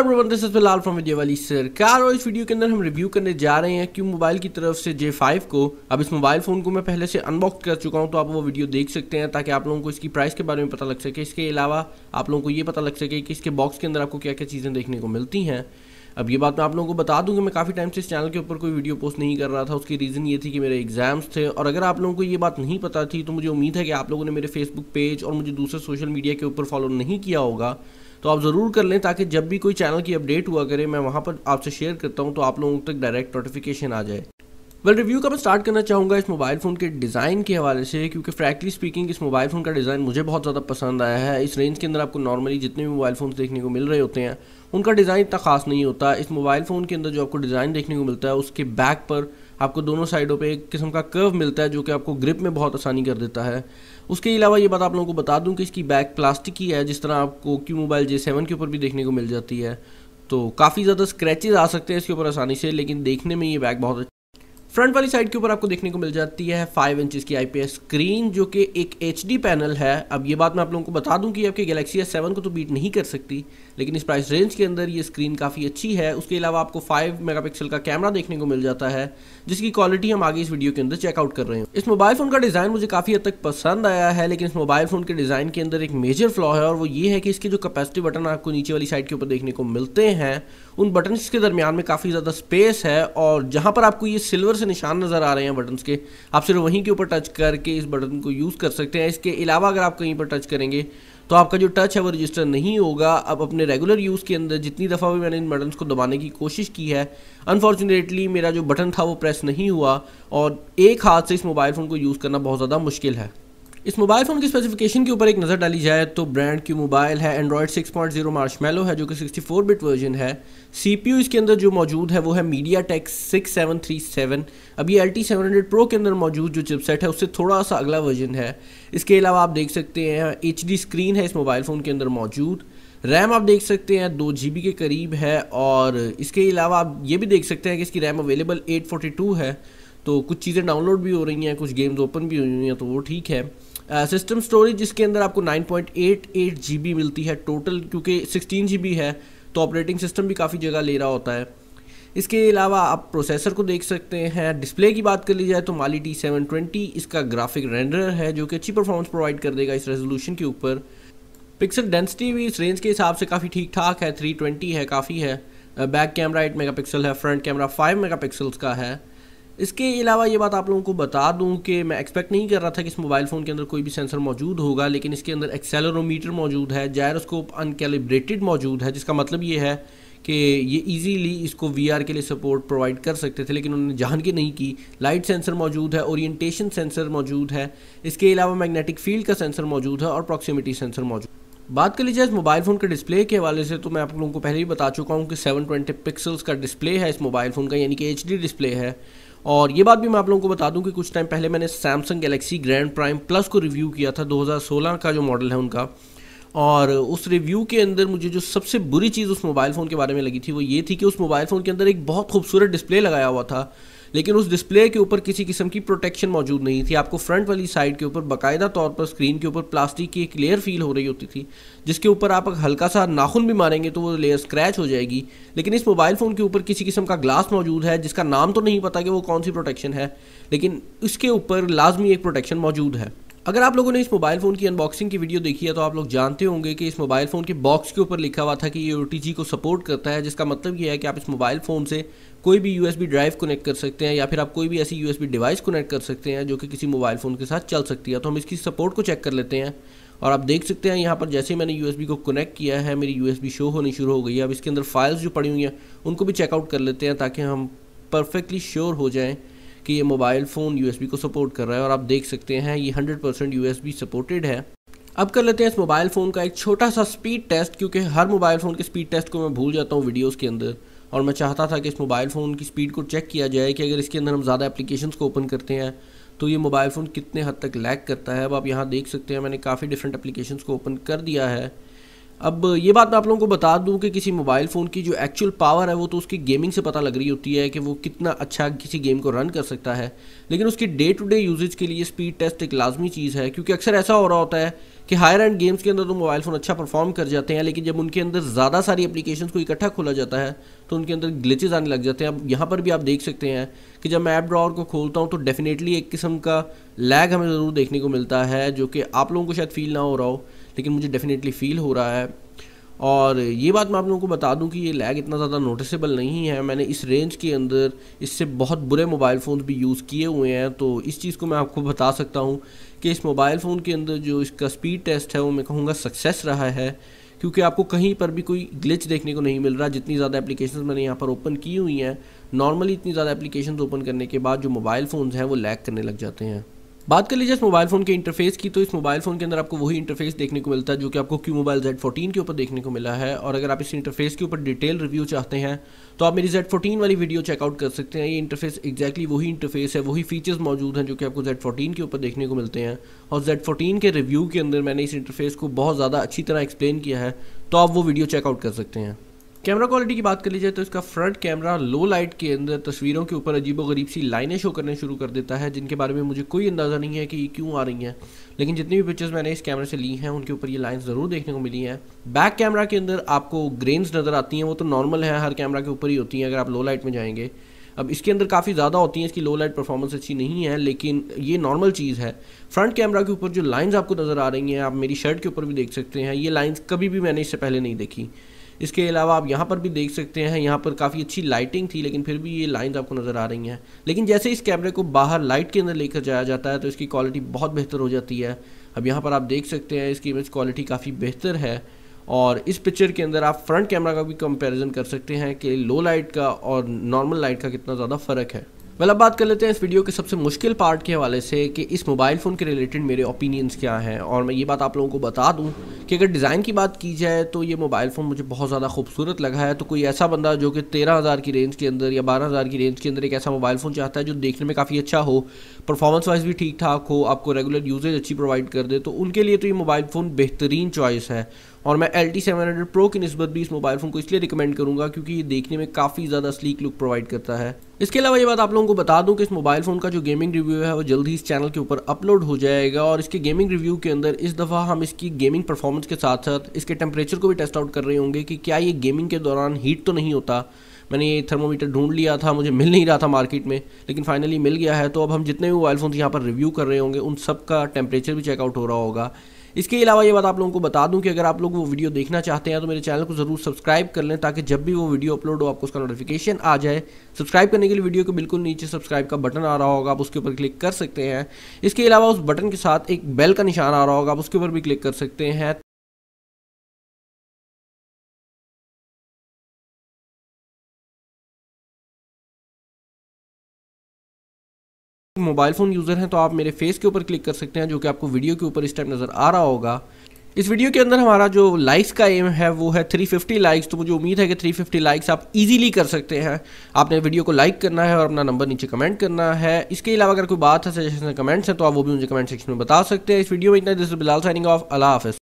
everyone this is Bilal from video वाली सरकार और इस वीडियो के अंदर हम रिव्यू करने जा रहे हैं क्यों मोबाइल की तरफ से J5 को अब इस मोबाइल फ़ोन को मैं पहले से अनबॉक्स कर चुका हूं तो आप वो वीडियो देख सकते हैं ताकि आप लोगों को इसकी प्राइस के बारे में पता लग सके इसके अलावा आप लोगों को ये पता लग सके कि इसके बॉक्स के अंदर आपको क्या क्या चीज़ें देखने को मिलती हैं अब ये बात मैं आप लोगों को बता दूं कि मैं काफ़ी टाइम से इस चैनल के ऊपर कोई वीडियो पोस्ट नहीं कर रहा था उसकी रीज़न ये थी कि मेरे एग्जाम्स थे और अगर आप लोगों को ये बात नहीं पता थी तो मुझे उम्मीद है कि आप लोगों ने मेरे फेसबुक पेज और मुझे दूसरे सोशल मीडिया के ऊपर फॉलो नहीं किया होगा तो आप ज़रूर कर लें ताकि जब भी कोई चैनल की अपडेट हुआ करे मैं वहाँ पर आपसे शेयर करता हूँ तो आप लोगों तक डायरेक्ट नोटिफिकेशन आ जाए वेल well, रिव्यू का मैं स्टार्ट करना चाहूँगा इस मोबाइल फ़ोन के डिज़ाइन के हवाले से क्योंकि फ्रैंकली स्पीकिंग इस मोबाइल फ़ोन का डिज़ाइन मुझे बहुत ज़्यादा पसंद आया है इस रेंज के अंदर आपको नॉर्मली जितने भी मोबाइल फ़ोन देखने को मिल रहे होते हैं उनका डिज़ाइन इतना खास नहीं होता इस मोबाइल फ़ोन के अंदर जो आपको डिज़ाइन देखने को मिलता है उसके बैक पर आपको दोनों साइडों पर एक किस्म का कर्व मिलता है जो कि आपको ग्रिप में बहुत आसानी कर देता है उसके अलावा ये बात आप लोगों को बता दूं कि इसकी बैक प्लास्टिक की है जिस तरह आपको क्यू मोबाइल जे सेवन के ऊपर भी देखने को मिल जाती है तो काफ़ी ज़्यादा स्क्रैचेज आ सकते हैं इसके ऊपर आसानी से लेकिन देखने में ये बैग बहुत फ्रंट वाली साइड के ऊपर आपको देखने को मिल जाती है फाइव इंचज़ की आई स्क्रीन जो कि एक एच पैनल है अब ये बात मैं आप लोगों को बता दूं कि आपके गैलेक्सी एस सेवन को तो बीट नहीं कर सकती लेकिन इस प्राइस रेंज के अंदर ये स्क्रीन काफ़ी अच्छी है उसके अलावा आपको 5 मेगापिक्सल का कैमरा देखने को मिल जाता है जिसकी क्वालिटी हम आगे इस वीडियो के अंदर चेकआउट कर रहे हैं इस मोबाइल फ़ोन का डिज़ाइन मुझे काफ़ी हद तक पसंद आया है लेकिन इस मोबाइल फ़ोन के डिज़ाइन के अंदर एक मेजर फ्लॉ है और वो ये है कि इसके जो कैपेसिटी बटन आपको नीचे वाली साइड के ऊपर देखने को मिलते हैं उन बटन के दरमियान में काफ़ी ज़्यादा स्पेस है और जहाँ पर आपको ये सिल्वर से निशान नज़र आ रहे हैं बटन के आप सिर्फ वहीं के ऊपर टच करके इस बटन को यूज़ कर सकते हैं इसके अलावा अगर आप कहीं पर टच करेंगे तो आपका जो टच है वो रजिस्टर नहीं होगा अब अपने रेगुलर यूज़ के अंदर जितनी दफ़ा भी मैंने इन बटन्स को दबाने की कोशिश की है अनफॉर्चुनेटली मेरा जो बटन था वो प्रेस नहीं हुआ और एक हाथ से इस मोबाइल फ़ोन को यूज़ करना बहुत ज़्यादा मुश्किल है इस मोबाइल फ़ोन की स्पेसिफिकेशन के ऊपर एक नज़र डाली जाए तो ब्रांड की मोबाइल है एंड्रॉयड 6.0 पॉइंट है जो कि 64 बिट वर्जन है सी इसके अंदर जो मौजूद है वो है MediaTek six seven seven three अभी एल टी प्रो के अंदर मौजूद जो चिपसेट है उससे थोड़ा सा अगला वर्जन है इसके अलावा आप देख सकते हैं एच स्क्रीन है इस मोबाइल फ़ोन के अंदर मौजूद रैम आप देख सकते हैं दो जी के करीब है और इसके अलावा आप ये भी देख सकते हैं कि इसकी रैम अवेलेबल टू है तो कुछ चीज़ें डाउनलोड भी हो रही हैं कुछ गेम्स ओपन भी रही हैं तो वो ठीक है सिस्टम स्टोरेज जिसके अंदर आपको 9.88 जीबी मिलती है टोटल क्योंकि 16 जीबी है तो ऑपरेटिंग सिस्टम भी काफ़ी जगह ले रहा होता है इसके अलावा आप प्रोसेसर को देख सकते हैं डिस्प्ले की बात कर ली जाए तो माली टी सेवन ट्वेंटी इसका ग्राफिक रेंडर है जो कि अच्छी परफॉर्मेंस प्रोवाइड कर देगा इस रेजोल्यूशन के ऊपर पिक्सल डेंसिटी भी इस रेंज के हिसाब से काफ़ी ठीक ठाक है थ्री ट्वेंटी है काफ़ी है back camera eight megapixel है front camera five megapixels का है इसके अलावा ये बात आप लोगों को बता दूं कि मैं एक्सपेक्ट नहीं कर रहा था कि इस मोबाइल फ़ोन के अंदर कोई भी सेंसर मौजूद होगा लेकिन इसके अंदर एक्सेलरोमीटर मौजूद है जायरोस्कोप अनकैलिब्रेटेड मौजूद है जिसका मतलब ये है कि ये इजीली इसको वीआर के लिए सपोर्ट प्रोवाइड कर सकते थे लेकिन उन्होंने जान के नहीं की लाइट सेंसर मौजूद है ओरिएंटेशन सेंसर मौजूद है इसके अलावा मैग्नेटिक फील्ड का सेंसर मौजूद है और प्रॉक्सिमिटी सेंसर मौजूद बात कर लीजिए इस मोबाइल फ़ोन के डिस्प्ले के हवाले से तो मैं आप लोगों को पहले ही बता चुका हूँ कि 720 पिक्सल्स का डिस्प्ले है इस मोबाइल फ़ोन का यानी कि एच डिस्प्ले है और ये बात भी मैं आप लोगों को बता दूं कि कुछ टाइम पहले मैंने Samsung Galaxy Grand Prime Plus को रिव्यू किया था 2016 का जो मॉडल है उनका और उस रिव्यू के अंदर मुझे जो सबसे बुरी चीज़ उस मोबाइल फ़ोन के बारे में लगी थी वो ये थी कि उस मोबाइल फ़ोन के अंदर एक बहुत खूबसूरत डिस्प्ले लगाया हुआ था लेकिन उस डिस्प्ले के ऊपर किसी किस्म की प्रोटेक्शन मौजूद नहीं थी आपको फ्रंट वाली साइड के ऊपर बाकायदा तौर पर स्क्रीन के ऊपर प्लास्टिक की एक लेयर फील हो रही होती थी जिसके ऊपर आप हल्का सा नाखून भी मारेंगे तो वो लेयर स्क्रैच हो जाएगी लेकिन इस मोबाइल फ़ोन के ऊपर किसी किस्म का ग्लास मौजूद है जिसका नाम तो नहीं पता कि वो कौन सी प्रोटेक्शन है लेकिन इसके ऊपर लाजमी एक प्रोटेक्शन मौजूद है अगर आप लोगों ने इस मोबाइल फ़ोन की अनबॉक्सिंग की वीडियो देखी है तो आप लोग जानते होंगे कि इस मोबाइल फ़ोन के बॉक्स के ऊपर लिखा हुआ था कि ये ओ को सपोर्ट करता है जिसका मतलब ये है कि आप इस मोबाइल फ़ोन से कोई भी यूएसबी ड्राइव कनेक्ट कर सकते हैं या फिर आप कोई भी ऐसी यूएसबी डिवाइस कनेक्ट कर सकते हैं जो कि किसी मोबाइल फ़ोन के साथ चल सकती है तो हम इसकी सपोर्ट को चेक कर लेते हैं और आप देख सकते हैं यहाँ पर जैसे मैंने यू को कनेक्ट किया है मेरी यू शो होनी शुरू हो गई है अब इसके अंदर फाइल्स जो पड़ी हुई हैं उनको भी चेकआउट कर लेते हैं ताकि हम परफेक्टली श्योर हो जाएँ कि ये मोबाइल फ़ोन यू को सपोर्ट कर रहा है और आप देख सकते हैं ये 100 परसेंट यू सपोर्टेड है अब कर लेते हैं इस मोबाइल फ़ोन का एक छोटा सा स्पीड टेस्ट क्योंकि हर मोबाइल फ़ोन के स्पीड टेस्ट को मैं भूल जाता हूँ वीडियोज़ के अंदर और मैं चाहता था कि इस मोबाइल फ़ोन की स्पीड को चेक किया जाए कि अगर इसके अंदर हम ज़्यादा एप्लीकेशन को ओपन करते हैं तो ये मोबाइल फ़ोन कितने हद तक लैक करता है अब आप यहाँ देख सकते हैं मैंने काफ़ी डिफरेंट एप्लीकेशन को ओपन कर दिया है अब ये बात मैं आप लोगों को बता दूं कि किसी मोबाइल फ़ोन की जो एक्चुअल पावर है वो तो उसकी गेमिंग से पता लग रही होती है कि वो कितना अच्छा किसी गेम को रन कर सकता है लेकिन उसकी डे टू डे यूजेज के लिए स्पीड टेस्ट एक लाजमी चीज़ है क्योंकि अक्सर ऐसा हो रहा होता है कि हायर एंड गेम्स के अंदर तो मोबाइल फ़ोन अच्छा परफॉर्म कर जाते हैं लेकिन जब उनके अंदर ज़्यादा सारी एप्लीकेशन को इकट्ठा खोला जाता है तो उनके अंदर ग्लिचेज आने लग जाते हैं अब यहाँ पर भी आप देख सकते हैं कि जब मैं ऐप ड्रॉवर को खोलता हूँ तो डेफिनेटली एक किस्म का लैग हमें ज़रूर देखने को मिलता है जो कि आप लोगों को शायद फील ना हो रहा हो लेकिन मुझे डेफिनेटली फ़ील हो रहा है और ये बात मैं आप लोगों को बता दूं कि ये लैग इतना ज़्यादा नोटिसेबल नहीं है मैंने इस रेंज के अंदर इससे बहुत बुरे मोबाइल फ़ोन भी यूज़ किए हुए हैं तो इस चीज़ को मैं आपको बता सकता हूँ कि इस मोबाइल फ़ोन के अंदर जो इसका स्पीड टेस्ट है वो मैं कहूँगा सक्सेस रहा है क्योंकि आपको कहीं पर भी कोई ग्लिच देखने को नहीं मिल रहा जितनी ज़्यादा एप्लीकेशन मैंने यहाँ पर ओपन की हुई हैं नॉर्मली इतनी ज़्यादा एप्लीकेशन ओपन करने के बाद जो मोबाइल फ़ोन हैं वो लैग करने लग जाते हैं बात कर लीजिए इस मोबाइल फ़ोन के इंटरफेस की तो इस मोबाइल फ़ोन के अंदर आपको वही इंटरफेस देखने को मिलता है जो कि आपको क्यू मोबाइल जेड फोर्टीन के ऊपर देखने को मिला है और अगर आप इस इंटरफेस के ऊपर डिटेल रिव्यू चाहते हैं तो आप मेरी जेड फोर्टीन वाली वीडियो चेकआउट कर सकते हैं ये इंटरफेस एक्जैक्टली वही इंटरफेस है वही फीचर्स मौजूद हैं जो कि आपको जेड फोर्टीन के ऊपर देखने को मिलते हैं और जेड फोर्टीन के रिव्यू के अंदर मैंने इस इंटरफेस को बहुत ज़्यादा अच्छी तरह एक्सप्लेन किया है तो आप वो वीडियो चेकआउट कर सकते हैं कैमरा क्वालिटी की बात कर लीजिए तो इसका फ्रंट कैमरा लो लाइट के अंदर तस्वीरों के ऊपर अजीबो गरीब सी लाइनें शो करने शुरू कर देता है जिनके बारे में मुझे कोई अंदाज़ा नहीं है कि ये क्यों आ रही हैं लेकिन जितनी भी पिक्चर्स मैंने इस कैमरे से ली हैं उनके ऊपर ये लाइन ज़रूर देखने को मिली हैं बैक कैमरा के अंदर आपको ग्रेन्स नज़र आती हैं वो तो नॉर्मल है हर कैमरा के ऊपर ही होती हैं अगर आप लो लाइट में जाएंगे अब इसके अंदर काफ़ी ज़्यादा होती हैं इसकी लो लाइट परफॉर्मेंस अच्छी नहीं है लेकिन ये नॉर्मल चीज़ है फ्रंट कैमरा के ऊपर जो लाइंस आपको नज़र आ रही हैं आप मेरी शर्ट के ऊपर भी देख सकते हैं ये लाइंस कभी भी मैंने इससे पहले नहीं देखी इसके अलावा आप यहाँ पर भी देख सकते हैं यहाँ पर काफ़ी अच्छी लाइटिंग थी लेकिन फिर भी ये लाइन आपको नज़र आ रही हैं लेकिन जैसे इस कैमरे को बाहर लाइट के अंदर लेकर जाया जाता है तो इसकी क्वालिटी बहुत बेहतर हो जाती है अब यहाँ पर आप देख सकते हैं इसकी इमेज क्वालिटी काफ़ी बेहतर है और इस पिक्चर के अंदर आप फ्रंट कैमरा का भी कंपैरिजन कर सकते हैं कि लो लाइट का और नॉर्मल लाइट का कितना ज़्यादा फ़र्क है मतलब बात कर लेते हैं इस वीडियो के सबसे मुश्किल पार्ट के हवाले से कि इस मोबाइल फ़ोन के रिलेटेड मेरे ओपिनियंस क्या हैं और मैं ये बात आप लोगों को बता दूं कि अगर डिज़ाइन की बात की जाए तो ये मोबाइल फ़ोन मुझे बहुत ज़्यादा खूबसूरत लगा है तो कोई ऐसा बंदा जो कि तेरह हज़ार की रेंज के अंदर या बारह हज़ार की रेंज के अंदर एक ऐसा मोबाइल फ़ोन चाहता है जो देखने में काफ़ी अच्छा हो परफॉर्मेंस वाइज भी ठीक ठाक हो आपको रेगुलर यूजेज अच्छी प्रोवाइड कर दे तो उनके लिए तो ये मोबाइल फ़ोन बेहतरीन चॉइस है और मैं L T seven hundred pro की नस्बत भी इस मोबाइल फ़ोन को इसलिए रिकमेंड करूँगा क्योंकि ये देखने में काफ़ी ज़्यादा स्लीक लुक प्रोवाइड करता है इसके अलावा ये बात आप लोगों को बता दूं कि इस मोबाइल फ़ोन का जो गेमिंग रिव्यू है वो जल्द ही इस चैनल के ऊपर अपलोड हो जाएगा और इसके गेमिंग रिव्यू के अंदर इस दफ़ा हम इसकी गेमिंग परफॉर्मेंस के साथ साथ इसके टेम्परेचर को भी टेस्ट आउट कर रहे होंगे कि क्या ये गेमिंग के दौरान हीट तो नहीं होता मैंने ये थर्मोमीटर ढूंढ लिया था मुझे मिल नहीं रहा था मार्केट में लेकिन फाइनली मिल गया है तो अब हम जितने भी मोबाइल फ़ोन यहाँ पर रिव्यू कर रहे होंगे उन सब का टेम्परेचर भी चेकआउट हो रहा होगा इसके अलावा ये बात आप लोगों को बता दूं कि अगर आप लोग वो वीडियो देखना चाहते हैं तो मेरे चैनल को ज़रूर सब्सक्राइब कर लें ताकि जब भी वो वीडियो अपलोड हो आपको उसका नोटिफिकेशन आ जाए सब्सक्राइब करने के लिए वीडियो के बिल्कुल नीचे सब्सक्राइब का बटन आ रहा होगा आप उसके ऊपर क्लिक कर सकते हैं इसके अलावा उस बटन के साथ एक बेल का निशान आ रहा होगा आप उसके ऊपर भी क्लिक कर सकते हैं मोबाइल फ़ोन यूज़र हैं तो आप मेरे फेस के ऊपर क्लिक कर सकते हैं जो कि आपको वीडियो के ऊपर इस टाइम नज़र आ रहा होगा इस वीडियो के अंदर हमारा जो लाइक्स का एम है वो है 350 लाइक्स तो मुझे उम्मीद है कि 350 लाइक्स आप इजीली कर सकते हैं आपने वीडियो को लाइक करना है और अपना नंबर नीचे कमेंट करना है इसके अलावा अगर कोई बात है सजेशन कमेंट्स हैं तो आप वो भी मुझे कमेंट सेक्शन में बता सकते हैं इस वीडियो में इतना दिस बिलाल साइनिंग ऑफ अला हाफ़